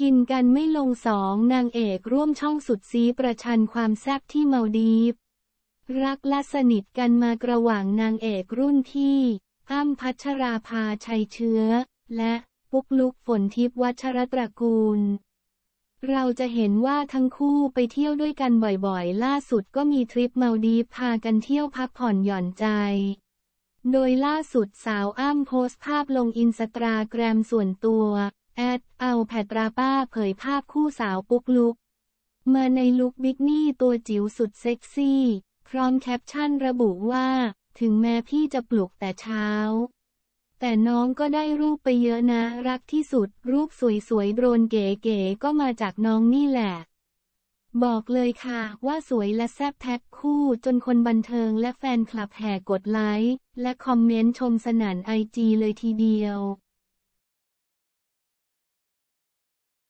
กินกันไม่ลงสองนางเอกร่วมช่องสุดซีประชันความแซ่บที่เมาดีฟ รักและสนิทกันมากระหว่างนางเอกรุ่นที่ อ้ำพัชราภาชัยเชื้อ และปุ๊กลุกฝนทิพวัชรตระกูล เราจะเห็นว่าทั้งคู่ไปเที่ยวด้วยกันบ่อยๆ ล่าสุดก็มีทริปเมาดีฟพากันเที่ยวพักผ่อนหย่อนใจ โดยล่าสุดสาวอ้ำโพสต์ภาพลงอินสตาแกรมส่วนตัวแอดเอาแพทราป้าเผยภาพคู่สาวปุ๊กลุกมาในลุคบิกนี่ตัวจิ๋วสุดเซ็กซี่ พร้อมแคปชั่นระบุว่า ถึงแม้พี่จะปลุกแต่เช้า แต่น้องก็ได้รูปไปเยอะนะ รักที่สุด รูปสวยๆโดรนเก๋ๆก็มาจากน้องนี่แหละ บอกเลยค่ะ ว่าสวยและแซ่บแท็กคู่จนคนบันเทิงและแฟนคลับแห่กดไลค์ และคอมเมนต์ชมสนันไอจีเลยทีเดียว